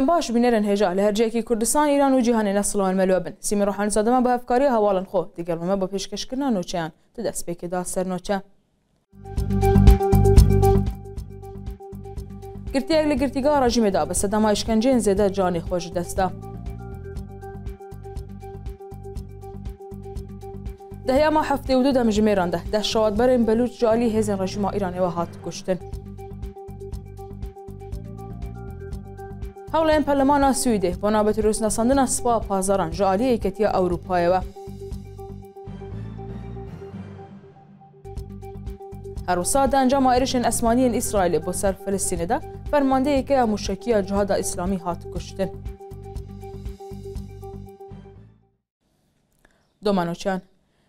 باش بینێرن هێژە لە که کوردستان ایران و با نەسڵۆن ها بن سیمی ڕحان سەدەمە بە هەفکاری هەواڵن خۆ دیگەڵمە بە پێشکەشکردنا نوچیان دا سەرنۆچە. گرتی لە گرتیگا دا بە سەدەمای اشکنجین زیده، جانی خۆش دسته. دەهیاما هفته و جمیران ده دە شەوات بەرێن بلوچ جالی هێزن ایرانی و هات کوشتن. هەوڵیان پەرلەمانە سویدێ بۆ نابەت ڕستنەسەندنە سوپا پازاران ژعالی یەکەتیە ئەوروپایەوە. هەروسا دانجام عێرشێن ئەسمانیان ئیسرائیلێ بۆ سەر فلستینەدا فەرماندەیەکە یا موشکیە جهادا ئیسلامی هاتکوشتن. دۆمانۆچیان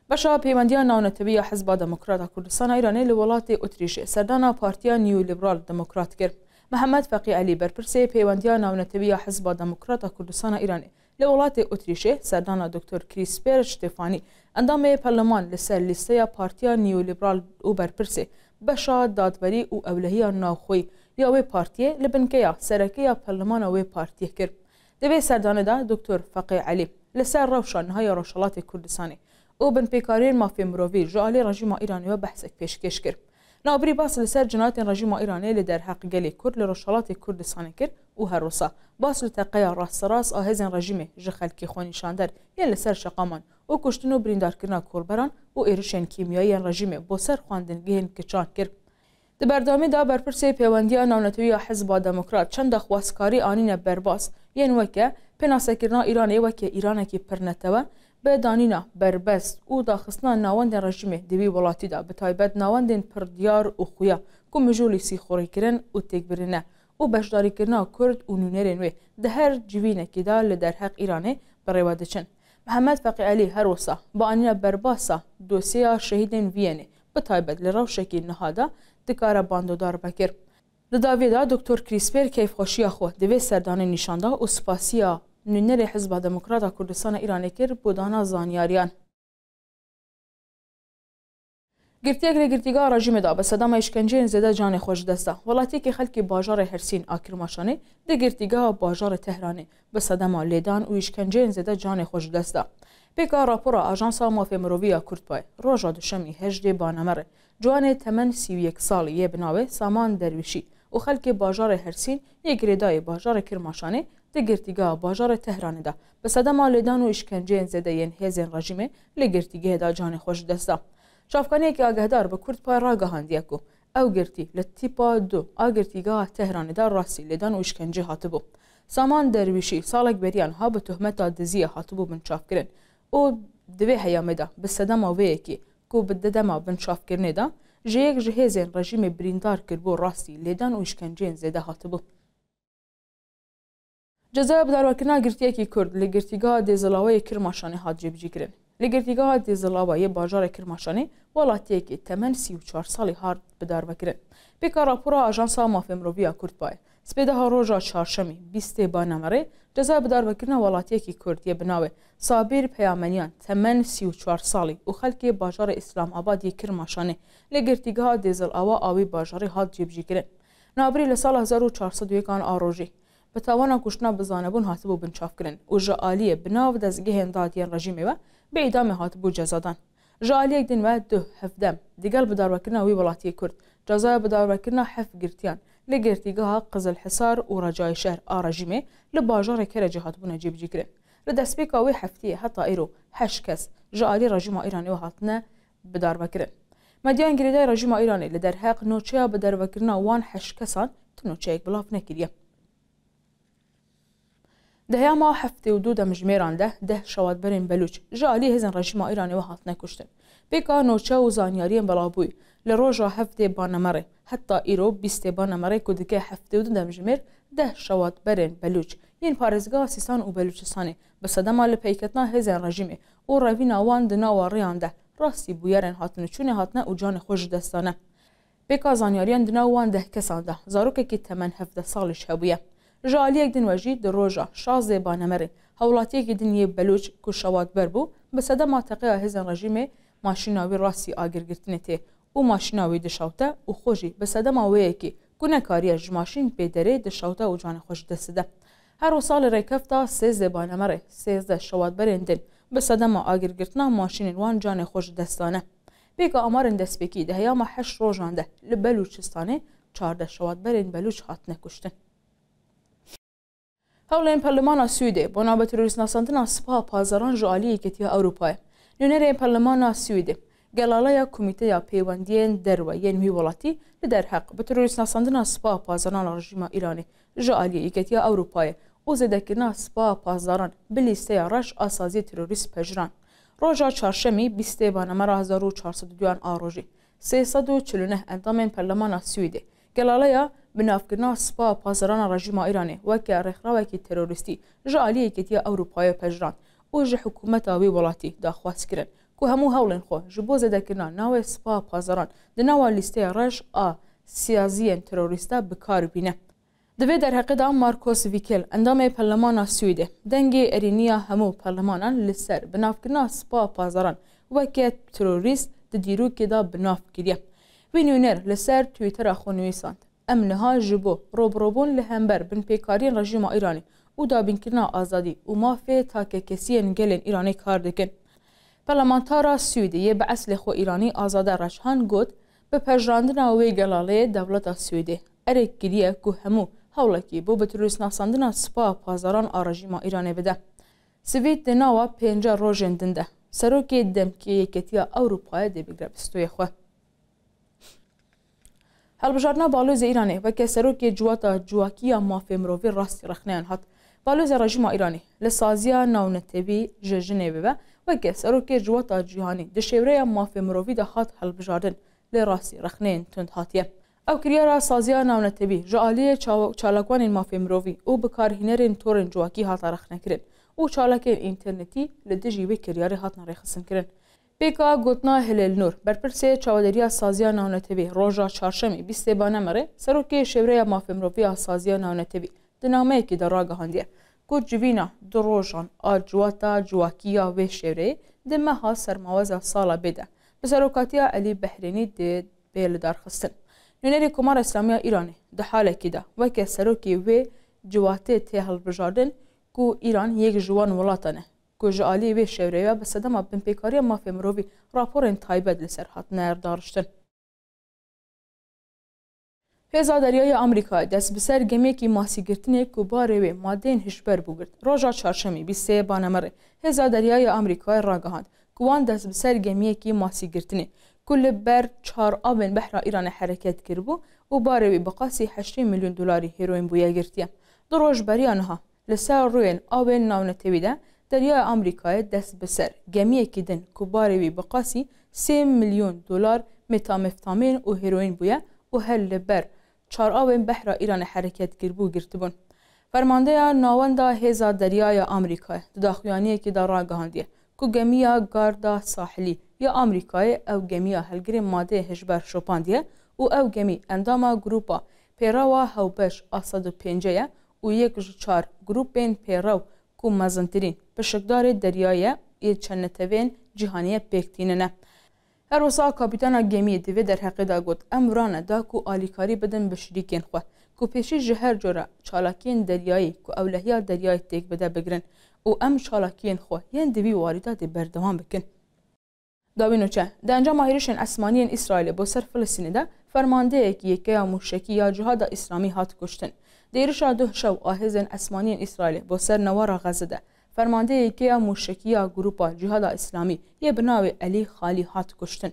بەشەوە پەیوەندیان ناونەتەوی حزبا دموکراتە کوردستان ایرانی لە وڵاتی ئۆتریشی سەردانا پارتیا نیو لیبرال دموکرات کرد. محەممەد فەقیعلی بەرپرسی پەیوەندیان ناونەتەویە حز بە دەموکراتە کوردستانە ایرانێ لە وڵاتی ئۆتریشێ سەردانا دکتۆر کریسپێر شتێفانی ئەندامەیە پەرلەمان لەسەر لیستەیە پارتیا نیولیبرال و بەرپرسێ بەشا دادبەری و ئەولەهیان ناوخۆی یاوەی پارتیە لە بنکەیە سەرەکەیە پەرلەمانەوەی پارتیە کرد دەبێت سەردانەدا دکتۆر فەقی علی لەسەر ڕەوشانهای ڕۆژەڵاتی کوردستانی ئەو بنپێکارێن مافی مرۆڤی ژالی ڕژیما ئیرانیەوە بەحسێک پێشکەش کرد ناوبری باس لسر جنایت رژیم ایرانی لدر حقیقی کرد لرشالات کردستان کرد و هر روسا باس لتقیا راست راس آهزن رژیم جخلکی خونیشاندر یا لسر شقامان و کشتن و بریندار کرنا کولبران و ایرشن کیمیایی رژیم با سر خواندن گهن کچان کرد. د بردامی دا برپرسی پیوندیا نامنتوی حزب دموکرات چند خواستکاری آنین برباس یعنی وکه پناسکرنا ایرانی وکه ایرانکی پرنتوه بە دانینا بربەست و داخستنا ناوەندە ڕژیمێ دەوی وڵاتیدا بە تایبەت ناوەندێن پردیار و خویە کو مژۆلی سیخۆڕیکردن و تێکبرنە و بەشداریکردنا کورد و نوونەرێن وێ دە هەر جوینەکیدا لە دەرهەق ئیرانێ بڕێوە دەچن محەممەد فەقیعلی هەروسا بەانە بەرباسا دۆسیا شەهیدێن وێنێ بە تایبەت لە ڕەوشێکی نەهادا دکارە باندۆدار بەکرد لە داوێدا دکتۆر کریسپێر کەیفخۆشیە خۆ دەوێت سەردانی نیشاندا و سپاسیە نوێنەری حزب دموکرات کردستان ئیرانی کرد بۆ دانا زانیاریان گرتیەک لەگرتیگا ڕژیمێدا بە زده جان زێدە جانێ خۆشدەستە وڵاتێکی خەلکی بازار هەرسین ئاکرماشانێ دەگرتیگا بازار تهرانه بس سەدەما لیدان و زده جان شکنجێن زێدە جانێ پکار موفی راپۆرە ئاژانسا پای روژا دشمی ڕۆژە هجد جوان تمن سی و یک سال یه بناوه سامان درویشی و خلک باژارە یک یەگرێدای بازار دی گرتیگا باجار تهران دا به صدما لدان و اشکنجه زده ین هزین رژیمه لگرتیگه دا جان خوش دستا شافکانی که آگهدار به کرد پای را گهاندیه کو او گرتی لتیپا دو آگرتیگا تهران دا راسی لدان و اشکنجه هاتبو سامان درویشی سالک بریان ها به تهمت دزیه هاتبو بن چافکرن او دوی حیامه دا به صدما وی کی کو به ددما بن چافکرنه دا جیک جهزین رژیم بریندار کربو راسی لدان و اشکنجه زده هاتبو جەزای بدارواکردنا گرتیەکی کورد لە گرتیگا دێزڵاوەیە کرماشانە هاتجێبجی کرن لە گرتیگا دێزڵاوە یە باژارە کرماشانەی وڵاتەیەکی تەمەەن سی4 ساڵی هارد بداربەکرن پێکا راپۆرا ئاژانسا مافێمرۆڤیا کورد باە سپێدەها ڕۆژە چارشەمی بیستێ بانەمەڕێ جەزای بداربەکردنە وڵاتەیەکی کوردیە بناوێ سابیر پەیامەنیان تەمەەن سی4 ساڵی و خەلکی باژارە ئیسلام ئابادی کرماشانێ لە گرتیگا دێزڵاوە ئاوی باژاری هات جێبجی کرن نابری لە سال 1940 دوەکان بتوانا کشنا بزانه بون هاتبو بنچاف کرن و جالیه بناو دزگهن دادین رژیمه و به ایدام هاتبو جزادان جالیه دین و دو هفدم دیگل بدار وکرنا وی ولاتی کرد جزای بدار وکرنا حف گرتیان لگرتیگاه قزل حصار و رجای شهر آ آرژیمه لباجار کرجه هاتبو نجیب جکرن لدسپیکا وی هفتیه حتا ایرو هش کس جالی رژیم ایرانی و هاتنا بدار وکرن مدیان گریده رژیم ایرانی لدرهاق نوچه بدار وکرنا وان هش کسان تنوچه بلاف نکریه ده هەما هەفتێ و دوو دەمژمێران دە دە شەوات بەرین بەلوچ ژالی هێزن ڕژیما ئیرانەوە هاتنە کوشتن پێکا نۆچە و زانیاریان بەڵابووی لە ڕۆژە هەفتێ بانەمەڕێ هەتا ئیرۆ بیستێ بانەمەڕێک و دیکە هەفتێ و دو دەمژمێر ده شەوات بەرێن بەلوچ یین پارێزگا سیستان و بەلوچستانی بە سەدەما لە پەیکەتنا هێزن ڕژیمێ و ڕەوی ناوان دناوە ڕێیاندە ڕاستی بویارن هاتن چوونە هاتنە و جانە خۆش دەستانە پێکا زانیاریان دناوان ده کەساندا زارۆکێکی تەمەەن هەفتە ساڵیش هەبووە جالیک دن وجی در روزا شاز بانمری حولاتی گدنی بلوچ کشواد بر بو به صدا منطقه رژیم ماشیناوی راسی آگر گرتنته او ماشیناوی دشاوته او خوشی به صدا ماوی کی گونه کاری از ماشین پدری دشاوته او جان خوش دسته هر سال ریکفتا سه زبانمره سه شواد برندن به صدا ما آگر گرتنا ماشین وان جان خوش دستانه بیگ امار اندسپیکی ده یا ما هش روزانده لبلوچستانه چارده شواد برین بلوچ خاتنه کشتن. Paulên Perlimana Sûdê bo navê terorîstnasantina Sipa Pazaran ji aliyê Ketiya Ewropayê. Nûnerên Perlimana Sûdê gelaleya Komîteya Peywendiyên Derve yên wî welatî li derheq bi terorîstnasandina Sipa Pazarana rejîma Îranê ji aliyê Ketiya Ewropayê û zêdekirina Sipa Pazaran bi lîsteya reş asaziyê terorîst pejran. Roja çarşemî bîstê banemera 1442 a rojî. 349 endamên Perlimana Sûdê گەڵالەیە بنافکردنا سپا پاسەرانە ڕژیما ئیرانێ وەکە ڕێکخراوێکی تەرۆریستی ژە علیەکێتیە ئەوروپایە پەژران و ژە حکوومەتە وی وڵاتی داخوازکردن کو هەموو هەوڵێن خۆ ji بۆ زەدەکردنا ناوێ سپا پازەران دناوە لیستەیە ڕێژ ئا سیازیەن تەرۆریستە بکاربینە. Divê derheqida Markos Vikel endamê Perlemana Swîdê dengê erîniya hemû perlemanan li ser binavkirina spa pazaran weke terorîst di dîrokê da binav kiriye. بنيونير لسر تويتر خو نویساند ام نها جبو روبروبون لهمبر بن پیکارین رژیم ایرانی و دابین کرنا آزادی و مافی تاکه کسیین گلین ایرانی کار دکن پلمانتارا سویدیه به اصل خو ایرانی آزاده رشهان گوت به پژراندنا وی گلاله دولتا سویدی ارک گریه که همو هەوڵێکی بۆ بە تروستناساندنا سپا پازاران ئاڕژیما ایرانێ بدە. سویت دناوە پێنج ڕۆژێن دندە، سەرۆکی دەمکی یەکەتیە ئەوروپایە دەبیگرە بستوی هەڵبژارنا باڵۆزە ئیرانێ وەکە سەرۆکێ جواتە جوواکیە مافێ مرۆڤ ڕاستی رەخنیان هات باڵۆزە ڕژیما ئیرانی لە سازیە ناونەتەبی ژێژنێ ببە وەکە سەرۆکێ جواتە جیهانی دەشێورەیە مافێ مرۆڤ دەهات هەڵبژاردن لێ ڕاستی رەخنێن تند هاتیە ئەو کریارە سازیە ناونەتەبی ژعالیە چالاکوانین مافێ مرۆڤ و بکارهینەرێن تۆڕێن جوواکی هاتە رەخنەکردن و چالاکێن ئینتەرنەتی لە دژی وی کریاری هاتنە ڕێخسنکردن Peka gotna Hilal Nur berpirsê çavaderiya saziya navnetevî roja çarşemê bîstê banemerê serokê şevreya mafemroviya saziya navnetevî di nameyekî de ragihandiye ku civîna du rojan a ciwata ciwakiya wê şevreyê di meha sermaweza sala bê de bi serokatiya Elî Behrênî dê bê li darxistin. Nûnerê Komara İslamiya İranê di halekî de weke serokê wê ciwatê tê hilbijardin ku İran yek ji wan welatan e کج عالی شوری و به سدما بن پیکاری مافی مروی این تایبد لسر هات نر دارشتن دریای امریکا دست هێزا دەریای ئەمریکا دەست بەسەر گەمێکی ماسیگرتنێک و ماده بارێوێ مادەین هشبەر بووگرت ڕۆژا چارشەمی بیسێ بانەمەڕێ هێزا دەریای ئەمریکای ڕاگەهاند کوان دەست که گەمیەکی ماسیگرتنێ کل بر چار آبن ئابن بەحرا ئیرانە حرەکەت کردبوو و بارێوی بەقاسی 8 میلیون دلاری هێروین بووە گرتیە دو بریانها بەریانها لەسەر آبن ئاوێن ناونەتەویدا دەریای ئەمریکایە دەست بەسەر گەمیەکی دن کوبارێوی بەقاسی سێ میلیۆن دلار متامفتامین û هێروین بووە û هەر li ber çaravên behra îranê hereket girbû girtibûn. Fermandeya nawenda hêza deryaya Amerîkayê di daxuyaniyekê da ragihandiye ku gemiya garda sahilî ya Amerîkayê ew gemiya helgirê madeyê hijber şopandiye û ew gemî endama grupa pêrawa hewbeş asad û pênceye û yek ji çar grupên pêrew کو مزنترین پشکدار دریایه یه چنتوین جهانیه نه هر وسا کابیتانا گمیه دیوه در حقی دا گود امران دا کو آلیکاری بدن بشریکین خواه. کو پیشی هر جورا چالاکین دریایی کو اولهیا دریایی تیک بده بگرن او ام چالاکین خواه یه دی واردات بردوان بکن. داوینو چه؟ دنجا ماهرشن اسمانی اسرائیل با سر فلسطین ده یک یکی موشکی یا جهاد اسلامی هات کوشتن دێریشا دوه شەو ئاهێزن ئەسمانیان ئیسرائیل بۆ غزده. فرمانده غەزدە مشکی یا گروپا جهادا اسلامی یه بناوێ خالی هات کشتن.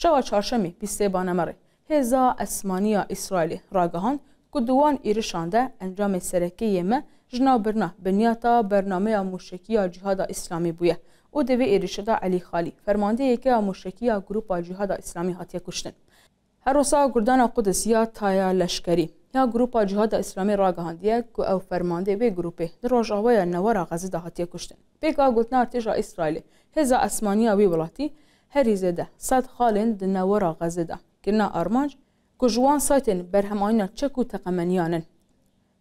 شەوە چارشمی پیسێ بانەمەڕێ هێزا اسرائیل ئیسرائیلی ڕاگەهان کوردوان ئیرشاندە ئەنجامی سەرەکەی ئێمە ژنا برنا بنیاتا بەرنمەیە اسلامی جهادا او بووە علی علی خالی فەرماندەیەکی یا موشکیە گروپا جهاد اسلامی هاتیە هەرۆسا کوردانە قودسیا تایا لەشکری یا گروپا جهادا ئیسلامی ڕاگەهاندیە کو ئەو فەرماندەی بێ گروپێ درۆژاوەیە نەوەرا غەزدا هاتیە کوشتن پێکا گوتنا تێژا ئیسرائیلی هێزا ئەسمانیا وی وڵاتی هەری زێدە سەد خاڵێن دنەوەرا غەزدا کردنا ئارمانج کو ژوان ساتێن بەرهەمانە چەک و تەقەمەنیانن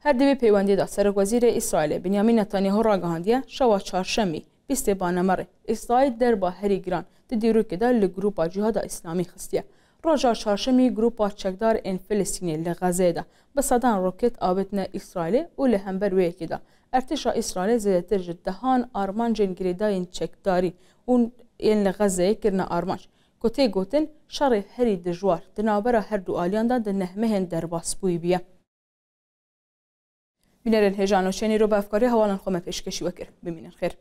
هەر دەبێ پەیوەندیدا سەرگوەزیرە ئیسرائیلی بنیامین نەتانیهۆ ڕاگەهاندیە شەوە چارشەمی بیستێ بانەمەڕێ ئیسرائیل دەربا هەری گران دی دیروکدا لە گروپا جهادا ئیسلامی خستیە ڕۆژا چاشەمی گروپا چەکدار ئینفلستینی لە غەزێدا بە سەدان ڕۆکێت ئابێتنە ئیسرائیلێ و لە هەمبەر وەیەکیدا ئەرتشا ئیسرائیل زیاتر ji dehan arman jengirêdayên çekdarî û yên li Xezeyê kirine armanc. Kotê gotin şerê herî dijwar di navbera her du aliyan da di nehmehên derbasbûyî bûye. Bînerin hêjan û şenî rû befkarî hewalan xwe me pêşkêşî wekir bimînin xêr.